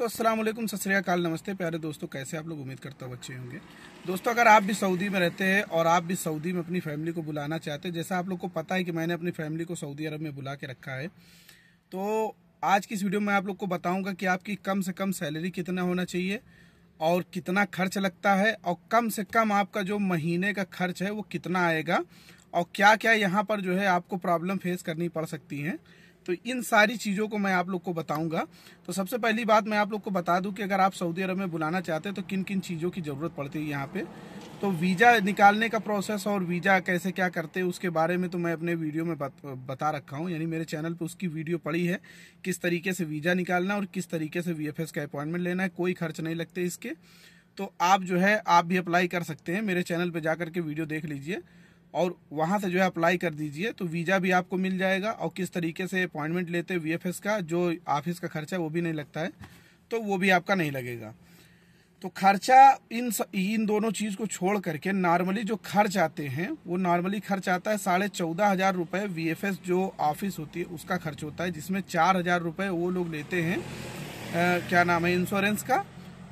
तो असलम सतरियाकाल नमस्ते प्यारे दोस्तों कैसे आप लोग उम्मीद करता हूँ अच्छे होंगे दोस्तों अगर आप भी सऊदी में रहते हैं और आप भी सऊदी में अपनी फैमिली को बुलाना चाहते हैं जैसा आप लोग को पता है कि मैंने अपनी फैमिली को सऊदी अरब में बुला के रखा है तो आज की इस वीडियो में आप लोग को बताऊँगा कि आपकी कम से कम सैलरी कितना होना चाहिए और कितना खर्च लगता है और कम से कम आपका जो महीने का खर्च है वो कितना आएगा और क्या क्या यहाँ पर जो है आपको प्रॉब्लम फेस करनी पड़ सकती हैं तो इन सारी चीज़ों को मैं आप लोग को बताऊंगा तो सबसे पहली बात मैं आप लोग को बता दूं कि अगर आप सऊदी अरब में बुलाना चाहते हैं तो किन किन चीज़ों की ज़रूरत पड़ती है यहाँ पे तो वीज़ा निकालने का प्रोसेस और वीज़ा कैसे क्या करते हैं उसके बारे में तो मैं अपने वीडियो में बत, बता रखा हूँ यानी मेरे चैनल पर उसकी वीडियो पड़ी है किस तरीके से वीज़ा निकालना और किस तरीके से वी का अपॉइंटमेंट लेना है कोई खर्च नहीं लगते इसके तो आप जो है आप भी अप्लाई कर सकते हैं मेरे चैनल पर जाकर के वीडियो देख लीजिए और वहाँ से जो है अप्लाई कर दीजिए तो वीज़ा भी आपको मिल जाएगा और किस तरीके से अपॉइंटमेंट लेते हैं वी का जो ऑफिस का खर्चा है वो भी नहीं लगता है तो वो भी आपका नहीं लगेगा तो खर्चा इन स, इन दोनों चीज़ को छोड़ करके नॉर्मली जो खर्च आते हैं वो नॉर्मली खर्च आता है साढ़े चौदह हज़ार रुपये वी जो ऑफिस होती है उसका खर्च होता है जिसमें चार हज़ार रुपये वो लोग लेते हैं आ, क्या नाम है इंश्योरेंस का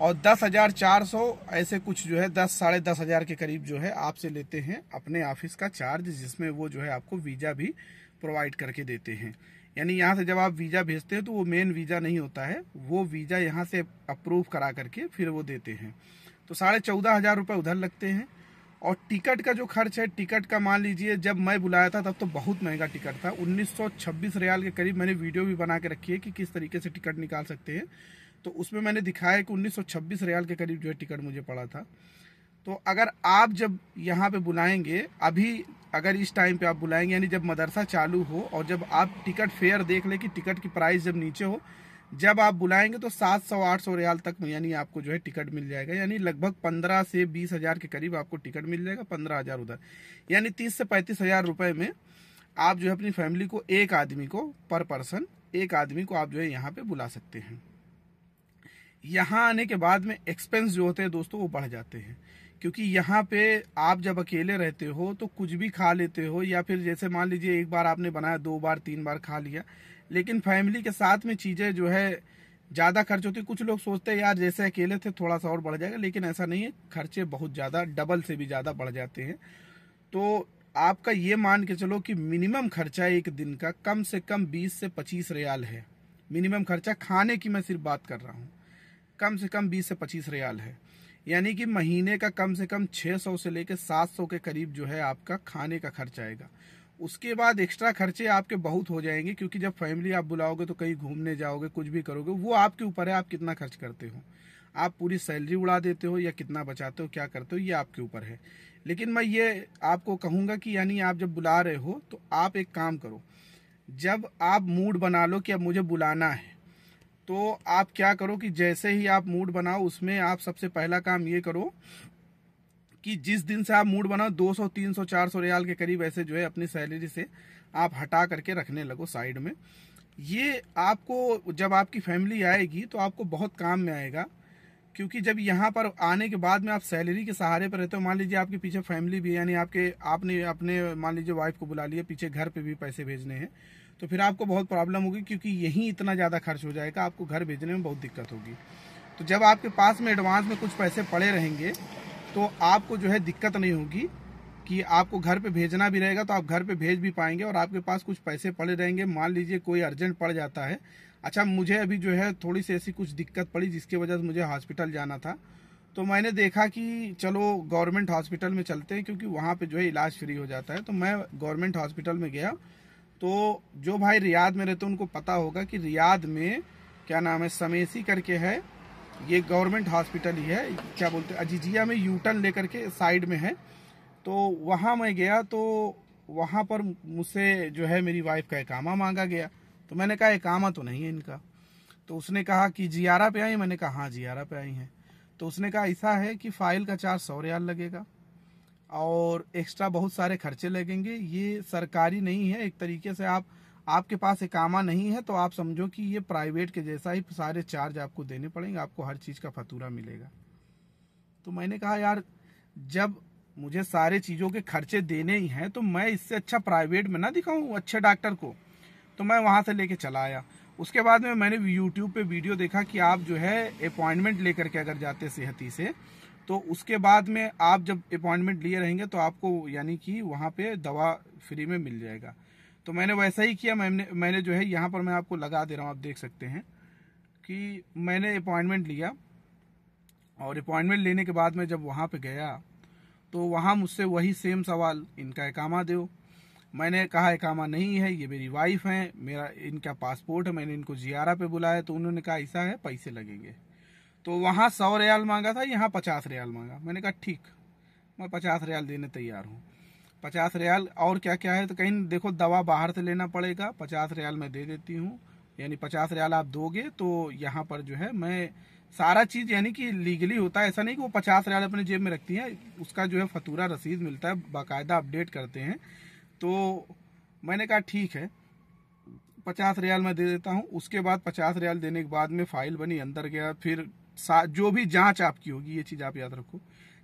और दस हजार चार सौ ऐसे कुछ जो है दस साढ़े दस हजार के करीब जो है आपसे लेते हैं अपने ऑफिस का चार्ज जिसमें वो जो है आपको वीज़ा भी प्रोवाइड करके देते हैं यानी यहाँ से जब आप वीज़ा भेजते हैं तो वो मेन वीज़ा नहीं होता है वो वीज़ा यहाँ से अप्रूव करा करके फिर वो देते हैं तो साढ़े चौदह हज़ार रुपये उधर लगते हैं और टिकट का जो खर्च है टिकट का मान लीजिए जब मैं बुलाया था तब तो बहुत महंगा टिकट था छब्बीस रियाल के करीब मैंने वीडियो भी बना के रखी है कि किस तरीके से टिकट निकाल सकते हैं तो उसमें मैंने दिखाया कि 1926 रियाल के करीब जो है टिकट मुझे पड़ा था तो अगर आप जब यहाँ पे बुलाएंगे अभी अगर इस टाइम पे आप बुलाएंगे यानी जब मदरसा चालू हो और जब आप टिकट फेयर देख ले कि टिकट की प्राइस जब नीचे हो जब आप बुलाएंगे तो सात सौ आठ सौ रियाल तक यानी आपको जो है टिकट मिल जाएगा यानी लगभग पंद्रह से बीस हजार के करीब आपको टिकट मिल जाएगा पंद्रह हजार उधर यानी तीस से पैंतीस हजार रुपये में आप जो है अपनी फैमिली को एक आदमी को पर पर्सन एक आदमी को आप जो है यहाँ पे बुला सकते हैं यहाँ आने के बाद में एक्सपेंस जो होते हैं दोस्तों वो बढ़ जाते हैं क्योंकि यहाँ पे आप जब अकेले रहते हो तो कुछ भी खा लेते हो या फिर जैसे मान लीजिए एक बार आपने बनाया दो बार तीन बार खा लिया लेकिन फैमिली के साथ में चीज़ें जो है ज़्यादा खर्च होती कुछ लोग सोचते हैं यार जैसे अकेले थे थोड़ा सा और बढ़ जाएगा लेकिन ऐसा नहीं है खर्चे बहुत ज़्यादा डबल से भी ज़्यादा बढ़ जाते हैं तो आपका ये मान के चलो कि मिनिमम खर्चा एक दिन का कम से कम बीस से पच्चीस रियाल है मिनिमम खर्चा खाने की मैं सिर्फ बात कर रहा हूँ कम से कम बीस से पच्चीस रियाल है यानी कि महीने का कम से कम 600 से लेकर 700 के करीब जो है आपका खाने का खर्च आएगा उसके बाद एक्स्ट्रा खर्चे आपके बहुत हो जाएंगे क्योंकि जब फैमिली आप बुलाओगे तो कहीं घूमने जाओगे कुछ भी करोगे वो आपके ऊपर है आप कितना खर्च करते हो आप पूरी सैलरी उड़ा देते हो या कितना बचाते हो क्या करते हो ये आपके ऊपर है लेकिन मैं ये आपको कहूँगा कि यानी आप जब बुला रहे हो तो आप एक काम करो जब आप मूड बना लो कि अब मुझे बुलाना है तो आप क्या करो कि जैसे ही आप मूड बनाओ उसमें आप सबसे पहला काम ये करो कि जिस दिन से आप मूड बनाओ 200, 300, 400 रियाल के करीब ऐसे जो है अपनी सैलरी से आप हटा करके रखने लगो साइड में ये आपको जब आपकी फैमिली आएगी तो आपको बहुत काम में आएगा क्योंकि जब यहाँ पर आने के बाद में आप सैलरी के सहारे पर रहते हो मान लीजिए आपके पीछे फैमिली भी यानी आपके आपने अपने मान लीजिए वाइफ को बुला लिया पीछे घर पे भी पैसे भेजने हैं तो फिर आपको बहुत प्रॉब्लम होगी क्योंकि यहीं इतना ज़्यादा खर्च हो जाएगा आपको घर भेजने में बहुत दिक्कत होगी तो जब आपके पास में एडवांस में कुछ पैसे पड़े रहेंगे तो आपको जो है दिक्कत नहीं होगी कि आपको घर पे भेजना भी रहेगा तो आप घर पे भेज भी पाएंगे और आपके पास कुछ पैसे पड़े रहेंगे मान लीजिए कोई अर्जेंट पड़ जाता है अच्छा मुझे अभी जो है थोड़ी सी ऐसी कुछ दिक्कत पड़ी जिसकी वजह से मुझे हॉस्पिटल जाना था तो मैंने देखा कि चलो गवर्नमेंट हॉस्पिटल में चलते हैं क्योंकि वहाँ पर जो है इलाज फ्री हो जाता है तो मैं गवर्नमेंट हॉस्पिटल में गया तो जो भाई रियाद में रहते हैं उनको पता होगा कि रियाद में क्या नाम है समेसी करके है ये गवर्नमेंट हॉस्पिटल ही है क्या बोलते हैं अजीजिया में यूटन लेकर के साइड में है तो वहाँ मैं गया तो वहाँ पर मुझसे जो है मेरी वाइफ का एकामा मांगा गया तो मैंने कहा एकामा तो नहीं है इनका तो उसने कहा कि जियारा पे आई मैंने कहा हाँ जियारा पे आई हैं तो उसने कहा ऐसा है कि फाइल का चार्ज सौ रियाल लगेगा और एक्स्ट्रा बहुत सारे खर्चे लगेंगे ये सरकारी नहीं है एक तरीके से आप आपके पास आमा नहीं है तो आप समझो कि ये प्राइवेट के जैसा ही सारे चार्ज आपको देने पड़ेंगे आपको हर चीज़ का फतूरा मिलेगा तो मैंने कहा यार जब मुझे सारे चीज़ों के खर्चे देने ही हैं तो मैं इससे अच्छा प्राइवेट में ना दिखाऊँ अच्छे डॉक्टर को तो मैं वहाँ से लेके चला आया उसके बाद में मैंने यूट्यूब पे वीडियो देखा कि आप जो है अपॉइंटमेंट लेकर के अगर जाते सेहती से तो उसके बाद में आप जब अपॉइंटमेंट लिए रहेंगे तो आपको यानी कि वहाँ पे दवा फ्री में मिल जाएगा तो मैंने वैसा ही किया मैंने मैंने जो है यहाँ पर मैं आपको लगा दे रहा हूँ आप देख सकते हैं कि मैंने अपॉइंटमेंट लिया और अपॉइंटमेंट लेने के बाद मैं जब वहाँ पे गया तो वहाँ मुझसे वही सेम सवाल इनका एकामा दो मैंने कहा एकामा नहीं है ये मेरी वाइफ हैं मेरा इनका पासपोर्ट है मैंने इनको जियारा पे बुलाया तो उन्होंने कहा ऐसा है पैसे लगेंगे तो वहाँ सौ रियाल मांगा था यहाँ पचास रियाल मांगा मैंने कहा ठीक मैं पचास रियाल देने तैयार हूँ पचास रियाल और क्या क्या है तो कहीं देखो दवा बाहर से लेना पड़ेगा पचास रियाल मैं दे देती हूँ यानी पचास रियाल आप दोगे तो यहाँ पर जो है मैं सारा चीज़ यानी कि लीगली होता है ऐसा नहीं कि वो पचास रियाल अपने जेब में रखती हैं उसका जो है फतूरा रसीद मिलता है बाकायदा अपडेट करते हैं तो मैंने कहा ठीक है पचास रियाल मैं दे देता हूँ उसके बाद पचास रियाल देने के बाद में फाइल बनी अंदर गया फिर जो भी जांच आपकी होगी ये चीज आप याद रखो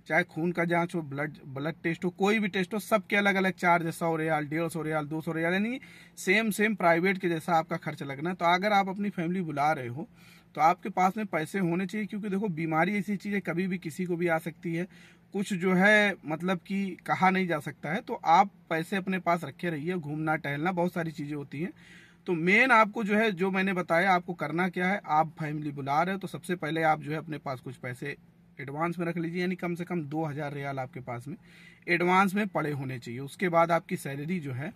चाहे खून का जांच हो ब्लड ब्लड टेस्ट हो कोई भी टेस्ट हो सबके अलग अलग चार्ज है सौ रियाल डेढ़ सौ रियाल दो सौ रियाल यानी सेम सेम प्राइवेट के जैसा आपका खर्च लगना है तो अगर आप अपनी फैमिली बुला रहे हो तो आपके पास में पैसे होने चाहिए क्योंकि देखो बीमारी ऐसी चीज़ है कभी भी किसी को भी आ सकती है कुछ जो है मतलब कि कहा नहीं जा सकता है तो आप पैसे अपने पास रखे रहिए घूमना टहलना बहुत सारी चीज़ें होती हैं तो मेन आपको जो है जो मैंने बताया आपको करना क्या है आप फैमिली बुला रहे हो तो सबसे पहले आप जो है अपने पास कुछ पैसे एडवांस में रख लीजिए यानी कम से कम दो हजार रियाल आपके पास में एडवांस में पड़े होने चाहिए उसके बाद आपकी सैलरी जो है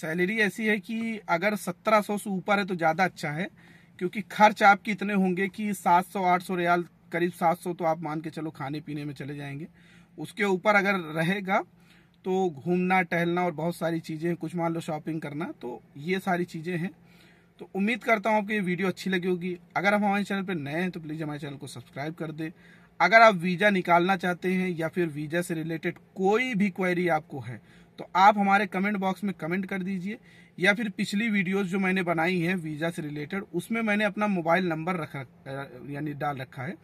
सैलरी ऐसी है कि अगर सत्रह सौ से ऊपर है तो ज़्यादा अच्छा है क्योंकि खर्च आपके इतने होंगे कि सात सौ आठ सौ रियाल करीब सात सौ तो आप मान के चलो खाने पीने में चले जाएंगे उसके ऊपर अगर रहेगा तो घूमना टहलना और बहुत सारी चीज़ें हैं कुछ मान लो शॉपिंग करना तो ये सारी चीज़ें हैं तो उम्मीद करता हूँ आपको ये वीडियो अच्छी लगी होगी अगर आप हमारे चैनल पर नए हैं तो प्लीज़ हमारे चैनल को सब्सक्राइब कर दें अगर आप वीज़ा निकालना चाहते हैं या फिर वीज़ा से रिलेटेड कोई भी क्वेरी आपको है तो आप हमारे कमेंट बॉक्स में कमेंट कर दीजिए या फिर पिछली वीडियोस जो मैंने बनाई हैं वीज़ा से रिलेटेड उसमें मैंने अपना मोबाइल नंबर रख यानी डाल रखा है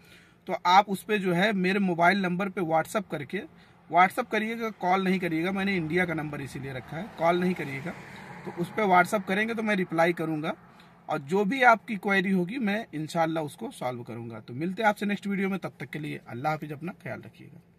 तो आप उस पर जो है मेरे मोबाइल नंबर पर व्हाट्सअप करके व्हाट्सअप करिएगा कॉल नहीं करिएगा मैंने इंडिया का नंबर इसीलिए रखा है कॉल नहीं करिएगा तो उस पर व्हाट्सअप करेंगे तो मैं रिप्लाई करूँगा और जो भी आपकी क्वेरी होगी मैं इनशाला उसको सॉल्व करूंगा तो मिलते हैं आपसे नेक्स्ट वीडियो में तब तक के लिए अल्लाह हाफिज़ अपना ख्याल रखिएगा